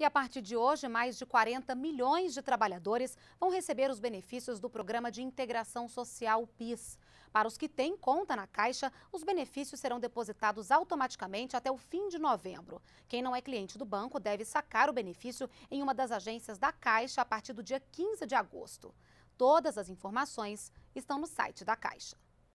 E a partir de hoje, mais de 40 milhões de trabalhadores vão receber os benefícios do Programa de Integração Social PIS. Para os que têm conta na Caixa, os benefícios serão depositados automaticamente até o fim de novembro. Quem não é cliente do banco deve sacar o benefício em uma das agências da Caixa a partir do dia 15 de agosto. Todas as informações estão no site da Caixa.